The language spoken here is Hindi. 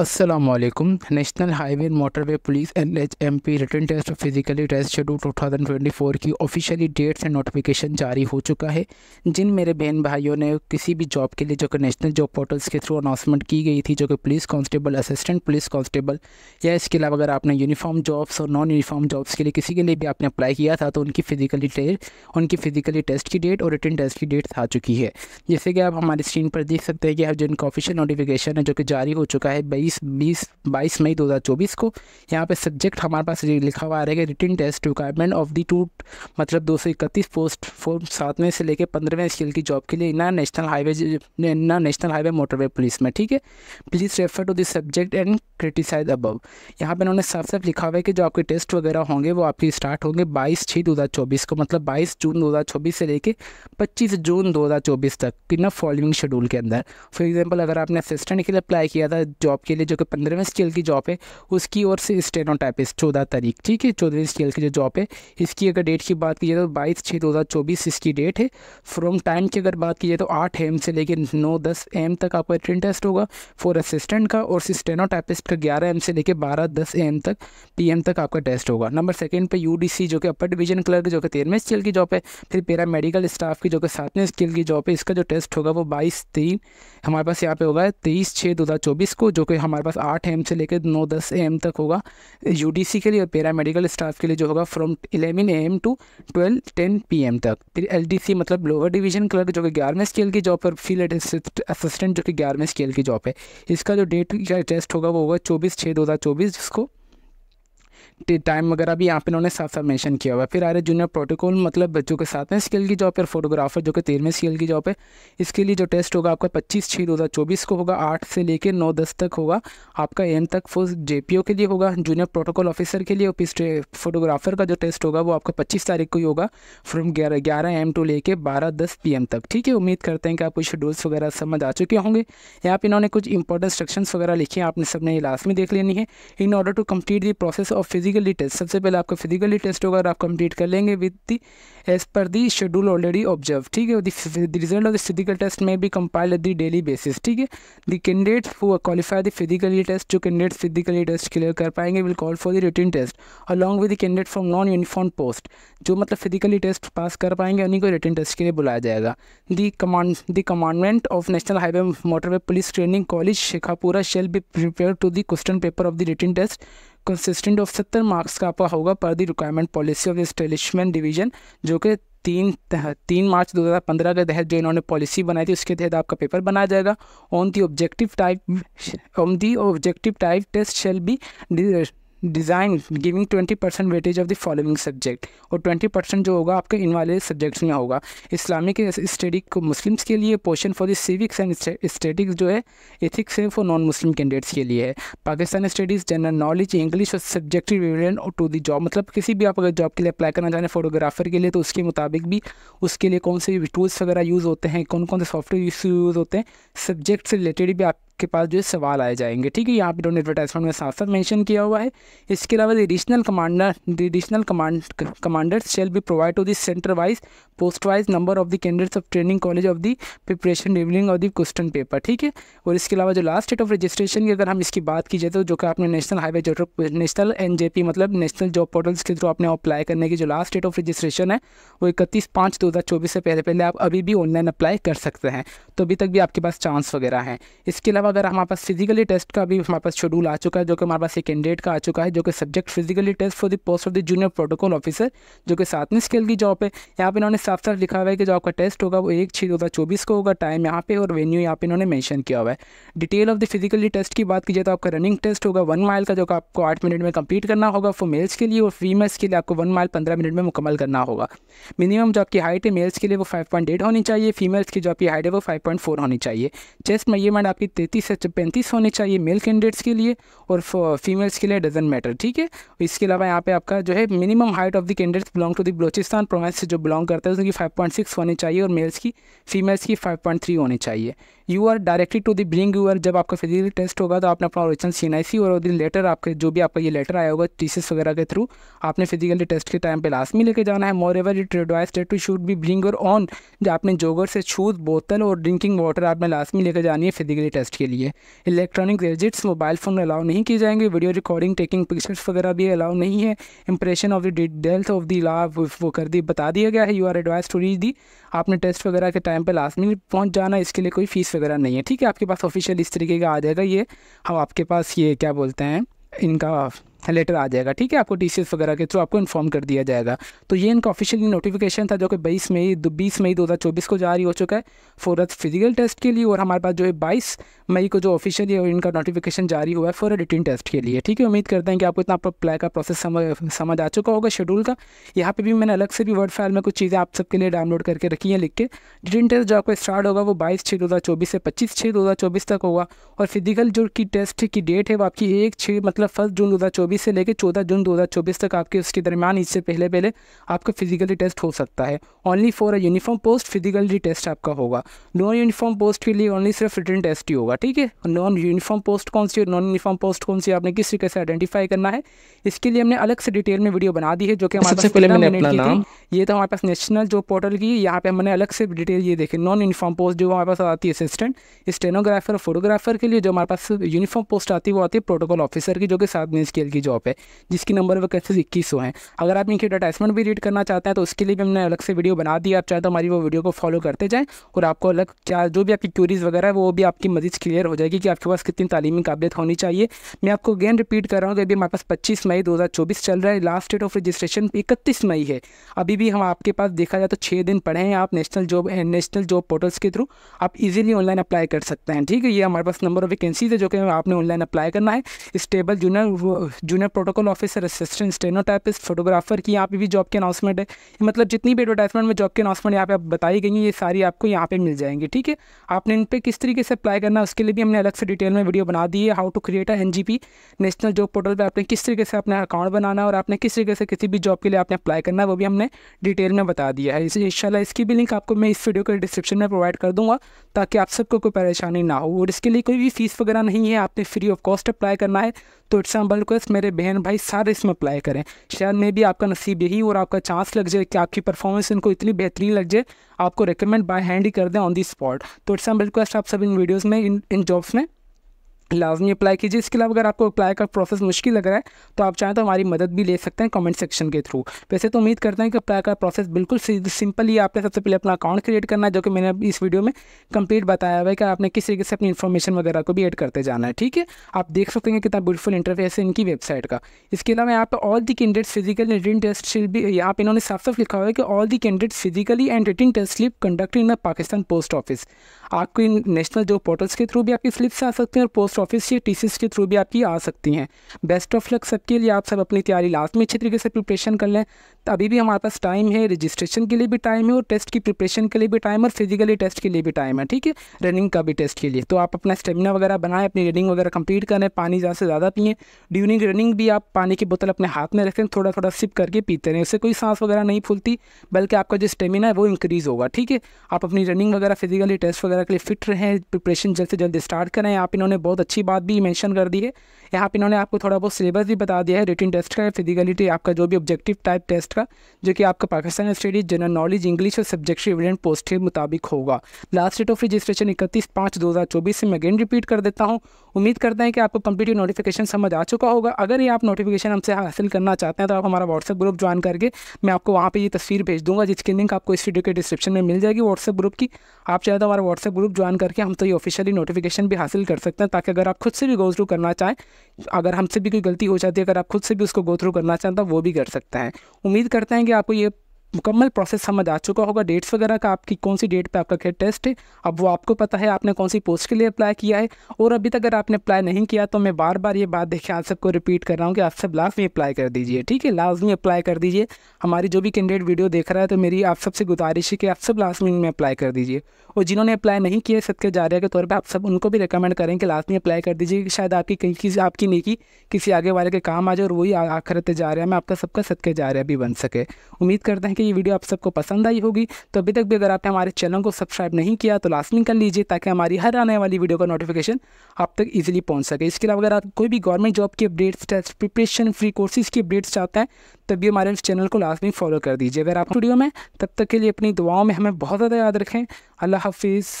Aslam national highway motorway police N H M P written test और फिजिकली टेस्ट शेड्यूल फोर की ऑफिशियली डेट्स एंड नोटिफिकेशन जारी हो चुका है जिन मेरे बहन भाइयों ने किसी भी जॉब के लिए जो कि नेशनल जॉब पोर्टल्स के थ्रू अनाउंसमेंट की गई थी जो कि police constable assistant police constable या इसके अलावा अगर आपने यूनिफाम जॉब्स और नॉन यूनिफाम जॉब्स के लिए किसी के लिए भी आपने अप्लाई किया था तो उनकी फिजिकली टेस्ट उनकी फिजिकली टेस्ट की डेट और रिटर्न टेस्ट की डेट आ चुकी है जैसे कि आप हमारी स्क्रीन पर देख सकते हैं कि आप जिनका ऑफिशियल नोटिफिकेशन है जो कि जारी हो चुका है तेईस बीस बाईस मई दो हज़ार चौबीस को यहाँ पे सब्जेक्ट हमारे पास लिखा हुआ आ रहेगा written test requirement of the two मतलब दो पोस्ट फॉर्म सातवें से लेकर पंद्रहवें स्किल की जॉब के लिए इना नेशनल हाईवे इना नेशनल हाईवे मोटरवे पुलिस में ठीक है please refer to this subject and criticise above यहाँ पर उन्होंने साफ साफ लिखा हुआ है कि जो आपके टेस्ट वगैरह होंगे वो आपके स्टार्ट होंगे बाईस छः चौबीस को मतलब बाईस जून दो हज़ार चौबीस से लेकर पच्चीस जून दो हज़ार चौबीस तक कि ना फॉलोइंग शेड्यूल के अंदर फॉर एग्जाम्पल अगर आपने असिस्टेंट के लिए अप्लाई किया था जॉब के के लिए जो कि पंद्रहवें स्केल की जॉब है उसकी ओर से स्टेनोटाइपिस चौदह तारीख ठीक है चौदहवें स्केल की जो जॉब है इसकी अगर डेट की बात की जाए तो बाईस छः दो हज़ार चौबीस इसकी डेट है फ्रॉम टाइम की अगर बात की जाए तो आठ एम से लेकर नौ दस एम तक आपका रिटर्न टेस्ट होगा फॉर असिस्टेंट का और स्टेनोटाइपिस्ट का ग्यारह एम से लेकर बारह दस एम तक पी एम तक आपका टेस्ट होगा नंबर सेकेंड पर यू डी सी जो कि अपर डिवीजन क्लर्क जो कि तेरहवें स्केल की जॉब है फिर पेरा मेडिकल स्टाफ की जो कि सातवें स्केल की जॉब है इसका जो टेस्ट होगा वो बाईस तीन हमारे पास यहाँ पे होगा तेईस छः दो हज़ार चौबीस को जो कि हमारे पास आठ एम से लेकर नौ दस एम तक होगा यू डी सी के लिए और पैरामेडिकल स्टाफ के लिए जो होगा from eleven M to twelve ten P M तक फिर एल डी सी मतलब लोअर डिवीजन क्लर्क जो कि ग्यारहवें स्केल की जॉब और फील्ड असिस्टेंट जो कि ग्यारहवें स्केल की जॉब है इसका जो डेट का टेस्ट होगा वो होगा चौबीस छः दो हज़ार चौबीस जिसको टाइम वगैरह भी यहाँ पे इन्होंने साथ साथ मेंशन किया हुआ है फिर आ रहे जूनियर प्रोटोकॉल मतलब बच्चों के साथ में स्किल की जॉब पर फोटोग्राफर जो कि तेरहवें स्किल की जॉब है इसके लिए जो टेस्ट होगा आपका पच्चीस छः दो हज़ार चौबीस को होगा आठ से लेकर नौ दस तक होगा आपका एम तक फो जे पी ओ के लिए होगा जूनियर प्रोटोकॉल ऑफिसर के लिए और फोटोग्राफर का जो टेस्ट होगा वो आपका पच्चीस तारीख को ही होगा फ्रॉम ग्यारह ग्यारह एम टू लेकर बारह दस पी एम तक ठीक है उम्मीद करते हैं कि आपको शेड्यूल्स वगैरह समझ आ चुके होंगे यहाँ पर इन्होंने कुछ इंपॉर्टेंट स्ट्रक्शन वगैरह लिखे हैं आपने सबने लास्ट में देख लेनी है in order to complete the process of physic physically test सबसे पहले आपका फिजिकली टेस्ट होगा और आप कंप्लीट कर लेंगे with the as per the schedule already observe ठीक है the result of the physical test में भी compile at the daily basis ठीक है the candidate who qualify the physically test जो कैंडिडेट फिजिकली टेस्ट क्लियर कर पाएंगे will call for the written test along with the candidate from non uniform post जो मतलब फिजिकली टेस्ट पास कर पाएंगे उन्हीं को रिटर्न टेस्ट के लिए बुलाया जाएगा the command the commandment of national highway motorway police training college Sheikhupura shall be prepare to the question paper of the written test consistent of सत्तर मार्क्स का आपका होगा per the requirement policy of establishment division जो कि तीन तीन मार्च 2015 के तहत जो इन्होंने पॉलिसी बनाई थी उसके तहत आपका पेपर बनाया जाएगा on the objective type on the objective type test shall be design giving twenty percent weightage of the following subject और ट्वेंटी परसेंट जो होगा आपके इन वाले सब्जेक्ट्स में होगा इस्लामिक स्टडी को मुस्लिम्स के लिए portion for the civics and statics जो है एथिक्स है फॉर नॉन मुस्लिम कैंडिडेट्स के लिए है Pakistan studies general knowledge English और subjective related to the job मतलब किसी भी आप अगर जॉब के लिए अप्लाई करना चाहें फोटोग्राफर के लिए तो उसके मुताबिक भी उसके लिए कौन से टूल्स वगैरह यूज़ होते हैं कौन कौन से सॉफ्टवेयर यूज़ होते हैं सब्जेक्ट से रिलेटेड भी आप आपके पास जो सवाल आए जाएंगे ठीक है यहाँ पर इन्होंने एडवर्टाइजमेंट में साथ साथ मैंशन किया हुआ है इसके अलावा additional commander additional command commander shall be provide to this centre wise post wise number of the candidates of training college of the preparation revealing of the question paper ठीक है और इसके अलावा जो लास्ट डेट ऑफ रजिस्ट्रेशन की अगर हम इसकी बात की जाए तो जो कि आपने नेशनल हाईवे नेशनल एनजेपी मतलब नेशनल जॉब पोर्टल्स के थ्रू आपने अप्लाई करने की जो लास्ट डेट ऑफ रजिस्ट्रेशन है वो इकतीस पाँच दो हज़ार चौबीस से पहले पहले आप अभी भी ऑनलाइन अप्लाई कर सकते हैं तो अभी तक भी आपके पास चांस वगैरह हैं इसके अलावा अगर हमारे पास फिजिकली टेस्ट का भी हमारे पास शेड्यूल आ चुका है जो कि हमारे पास एक कैंडिडेट का आ चुका है जो कि subject physically test for the post of the junior protocol officer जो कि सातवीं स्केल की जॉब है यहाँ पर इन्होंने साफ साफ लिखा हुआ है कि जो आपका टेस्ट होगा वो एक छः दो हज़ार चौबीस को होगा टाइम यहाँ पे और वेन्यू यहाँ पे इन्होंने मैंशन किया हुआ है detail of the physically test की बात कीजिए तो आपका रनिंग टेस्ट होगा वन माइल का जो कि आपको आठ मिनट में कंप्लीट करना होगा फॉर मेल्स के लिए और फीमेल्स के लिए आपको वन माइल पंद्रह मिनट में मुकम्मल करना होगा मिनिमम जो आपकी हाइट है मेल्स के लिए वो फाइव पॉइंट एट होनी चाहिए फीमेल्स की जो आपकी हाइट है वो फाइव पॉइंट फोर होनी चाहिए चेस्ट मेजरमेंट आपकी पैंतीस से पैंतीस होने चाहिए मेल कैंडिडेट्स के लिए और फीमेल्स के लिए डजन मैटर ठीक है इसके अलावा यहाँ पे आपका जो है minimum height of the candidates belong to the Balochistan province से जो बिलोंग करते हैं उसकी फाइव पॉइंट सिक्स होनी चाहिए और मेल्स की फीमेल्स की फाइव पॉइंट थ्री होनी चाहिए you are directly to the bring your जब आपका फिजिकल टेस्ट होगा तो आपने अपना ओरिजिनल सी एन और दिन लेटर आपके जो भी आपका ये लेटर आया होगा टीसीस वगैरह के थ्रू आपने फिजिकली टेस्ट के टाइम पर में लेके जाना है moreover it advise date to should be bring your own जो आपने जोगर से शूज बोतल और ड्रिंकिंग वाटर आपने लास्ट में लेकर जानी है फिजिकली टेस्ट के लिए electronic gadgets mobile phone allow नहीं किए जाएंगे वीडियो रिकॉर्डिंग टेकिंग पिक्चर्स वगैरह भी अलाउ नहीं है impression of the details of the law वो कर दी बता दिया गया है you are advise to reach the आपने टेस्ट वगैरह के टाइम पर लास्ट लाजमी पहुँच जाना इसके लिए कोई फ़ीस वगैरह नहीं है ठीक है आपके पास ऑफिशियल इस तरीके का आ जाएगा ये हम हाँ, आपके पास ये क्या बोलते हैं इनका लेटर आ जाएगा ठीक है आपको टी वगैरह के थ्रू आपको इन्फॉर्म कर दिया जाएगा तो ये इनका ऑफिशियली नोटिफिकेशन था जो कि बीस मई बीस मई दो को जारी हो चुका है फॉर फिजिकल टेस्ट के लिए और हमारे पास जो है बाईस मई को जो ऑफिशियली इनका नोटिफिकेशन जारी हुआ है फॉर रिटर्न टेस्ट के लिए ठीक है उम्मीद करते हैं कि आपको इतना अप्लाई का प्रोसेस समझ समझ आ चुका होगा शेड्यूल का यहाँ पे भी मैंने अलग से भी वर्ड फाइल में कुछ चीज़ें आप सबके लिए डाउनलोड करके रखी हैं लिख के रिटर्न टेस्ट जो आपको स्टार्ट होगा वो बाईस छः दो से पच्चीस छः दो तक होगा और फिजिकल जो की टेस्ट की डेट है वो आपकी एक छः मतलब फर्स्ट जून दो चौबीस से लेकर चौदह जून दो तक आपके उसके दरमियान इससे पहले पहले आपका फिजिकली टेस्ट हो सकता है only for a uniform post physically test आपका होगा नॉन यूनिफॉर्म पोस्ट के लिए ओनली सिर्फ रिटर्न टेस्ट ही होगा ठीक है नॉन यूनिफॉर्म पोस्ट कौन सी और नॉन यूनिफॉर्म पोस्ट कौन सी आपने किस तरीके से आइडेंटिफाई करना है इसके लिए हमने अलग से डिटेल में वीडियो बना दी है जो कि हमारे पहले मैंने अपना नाम ये तो हमारे पास नेशनल जो पोर्टल की यहाँ पे हमने अलग से डिटेल ये देखी नॉन यूनिफॉर्म पोस्ट जो हमारे पास आती है असिस्टेंट स्टेनोग्राफर फोटोग्राफर के लिए जो हमारे पास यूनिफॉर्म पोस्ट आती है वो आती है प्रोटोकॉल ऑफिसर की जो कि सात दिन स्केल की की जॉब है जिसकी नंबर वो कैसे इक्कीस सौ हैं अगर आप इनकी अटैचमेंट भी रीड करना चाहते हैं तो उसके लिए भी हमने अलग से वीडियो बना दी आप चाहे तो हमारी वो वीडियो को फॉलो करते जाएँ और आपको अलग क्या जो भी आपकी क्यूरीज़ वगैरह है वो भी आपकी मजीद क्लियर हो जाएगी कि आपके पास कितनी तालीमी काबिलियत होनी चाहिए मैं आपको अगेन रिपीट कर रहा हूँ कि अभी हमारे पास पच्चीस मई दो चल रहा है लास्ट डेट ऑफ रजिस्ट्रेशन इकतीस मई है अभी भी हम आपके पास देखा जाए तो छः दिन पढ़े हैं आप national job national job portals के थ्रू आप इजीली ऑनलाइन अप्लाई कर सकते हैं ठीक है ये हमारे पास नंबर ऑफ वैकेंसीज है जो कि आपने ऑनलाइन अप्लाई करना है stable junior junior protocol officer assistant stenotypist photographer की यहाँ पे भी जॉब के अनाउंसमेंट है मतलब जितनी भी एडवर्टाइजमेंट में जॉब के अनाउंसमेंट यहाँ पे आप बताई गई हैं ये सारी आपको यहाँ पे मिल जाएंगी ठीक है आपने इन पर किस तरीके से अप्लाई करना है उसके लिए भी हमने अलग से डिटेल में वीडियो बना दी है how to create a an national job portal पर आपने किस तरीके से अपना अकाउंट बनाना और आपने किस तरीके से किसी भी जॉब के लिए आपने अप्लाई करना है वो भी हमने डिटेल में बता दिया है इसे इंशाल्लाह इसकी भी लिंक आपको मैं इस वीडियो के डिस्क्रिप्शन में प्रोवाइड कर दूँगा ताकि आप सबको कोई परेशानी ना हो और इसके लिए कोई भी फीस वगैरह नहीं है आपने फ्री ऑफ कॉस्ट अप्लाई करना है तो इट्स एम्बल रिक्वेस्ट मेरे बहन भाई सारे इसमें अप्लाई करें शायद में भी आपका नसीब यही और आपका चांस लग जाए कि आपकी परफॉर्मेंस इनको इतनी बेहतरीन लग जाए आपको रिकमेंड बाय हैंड ही कर दें ऑन दी स्पॉट तो इट्स एम्बल रिक्वेस्ट आप सब इन वीडियोज़ में इन इन जॉब्स में लाजमी अप्लाई कीजिए इसके अलावा अगर आपको अप्लाई का प्रोसेस मुश्किल लग रहा है तो आप चाहें तो हमारी मदद भी ले सकते हैं कमेंट सेक्शन के थ्रू वैसे तो उम्मीद करते हैं कि अप्लाई का प्रोसेस बिल्कुल सिंपल ही आपने सबसे पहले अपना अकाउंट क्रिएट करना है जो कि मैंने इस वीडियो में कंप्लीट बताया हुआ है कि आपने किस तरीके से अपनी इन्फॉर्मेशन वगैरह को भी एड करते जाना है ठीक है आप देख सकते हैं कितना ब्यूटीफुल इंटरफेस है इनकी वेबसाइट का इसके अलावा यहाँ पर all the candidate physical and written test slip भी यहाँ पर इन्होंने साफ साफ लिखा हुआ है कि all the candidate physically and written test slip conduct in Pakistan post office आपको इन नेशनल जो पोर्टल्स के थ्रू भी आपकी स्लिप्स आ सकते हैं और पोस्ट ऑफिस से टी के थ्रू भी आपकी आ सकती हैं बेस्ट ऑफ लक सबके लिए आप सब अपनी तैयारी लास्ट में अच्छे तरीके से प्रिपरेशन कर लें तो अभी भी हमारे पास टाइम है रजिस्ट्रेशन के लिए भी टाइम है और टेस्ट की प्रिपरेशन के लिए भी टाइम और फिजिकली टेस्ट के लिए भी टाइम है ठीक है रनिंग का भी टेस्ट के लिए तो आप अपना स्टेमिना वगैरह बनाएं अपनी रनिंग वगैरह कंप्लीट करें पानी ज़्यादा से ज़्यादा पिए ड्यूरिंग रनिंग भी आप पानी की बोतल अपने हाथ में रखें थोड़ा थोड़ा सिप करके पीते रहें उससे कोई सांस वगैरह नहीं फूलती बल्कि आपका जो स्टेमिना है वो इंक्रीज़ होगा ठीक है आप अपनी रनिंग वगैरह फिजिकली टेस्ट वगैरह के लिए फिट रहें प्रिपरेशन जल्द से जल्द स्टार्ट करें आप इन्होंने बहुत अच्छी बात भी मैंशन कर दी है यहाँ पे इन्होंने आपको थोड़ा बहुत सिलेबस भी बता दिया है रिटिन टेस्ट का फिजिकलिटी आपका जो भी ऑब्जेक्टिव टाइप टेस्ट का जो कि आपका Pakistan studies general knowledge English और सब्जेक्टिव एविडेंट पोस्ट के मुताबिक होगा लास्ट डेट ऑफ रजिस्ट्रेशन इकतीस पाँच दो हज़ार चौबीस से मैं अगेन रिपीट कर देता हूँ उम्मीद करते हैं कि आपको कंप्लीटिव नोटिफिकेशन समझ आ चुका होगा अगर ये आप नोटिफिकेशन हमसे हासिल करना चाहते हैं तो आप हमारा व्हाट्सअप ग्रुप ज्वाइन करके मैं आपको वहाँ पर ये तस्वीर भेज दूँगा जिसकी लिंक आपको इस वीडियो के डिस्क्रिप्शन में मिल जाएगी व्हाट्सएप ग्रुप की आप चाहे तो हमारा व्हाट्सएप ग्रुप ज्वाइन करके हम तो ये ऑफिशियली नोटिफिकेशन भी हासिल कर सकते हैं ताकि अगर आप खुद से भी गो थ्रू करना चाहें अगर हमसे भी कोई गलती हो जाती है अगर आप खुद से भी उसको गो थ्रू करना चाहें तो वो भी कर सकते हैं उम्मीद करते हैं कि आपको ये मुकम्मल प्रोसेस समझ आ चुका होगा डेट्स वगैरह का आपकी कौन सी डेट पे आपका क्या टेस्ट है अब वो आपको पता है आपने कौन सी पोस्ट के लिए अप्लाई किया है और अभी तक अगर आपने अप्लाई नहीं किया तो मैं बार बार ये बात देखिए आप सबको रिपीट कर रहा हूँ कि आप सब लाजमी अप्लाई कर दीजिए ठीक है लाजमी अप्लाई कर दीजिए हमारी जो भी कैंडिडेट वीडियो देख रहा है तो मेरी आप सबसे गुजारिश है कि आप सब लाजमी में अप्लाई कर दीजिए और जिन्होंने अप्लाई नहीं किया सबके जारिया के तौर पर आप सब उनको भी रिकमेंड करें कि लाजमी अप्लाई कर दीजिए शायद आपकी कहीं चीज़ आपकी की किसी आगे वाले के काम आ जाए और वही आखिरत है में आपका सबका सद जा रहा भी बन सके उम्मीद करते हैं कि कि ये वीडियो आप सबको पसंद आई होगी तो अभी तक भी अगर आपने हमारे चैनल को सब्सक्राइब नहीं किया तो में कर लीजिए ताकि हमारी हर आने वाली वीडियो का नोटिफिकेशन आप तक ईजिली पहुँच सके इसके अलावा अगर आप कोई भी गवर्नमेंट जॉब की updates test preparation free courses की अपडेट्स चाहते हैं तब भी हमारे इस चैनल को लास्ट में फॉलो कर दीजिए अगर आप वीडियो में तब तक के लिए अपनी दुआओं में हमें बहुत ज़्यादा याद रखें अल्लाह हाफिज़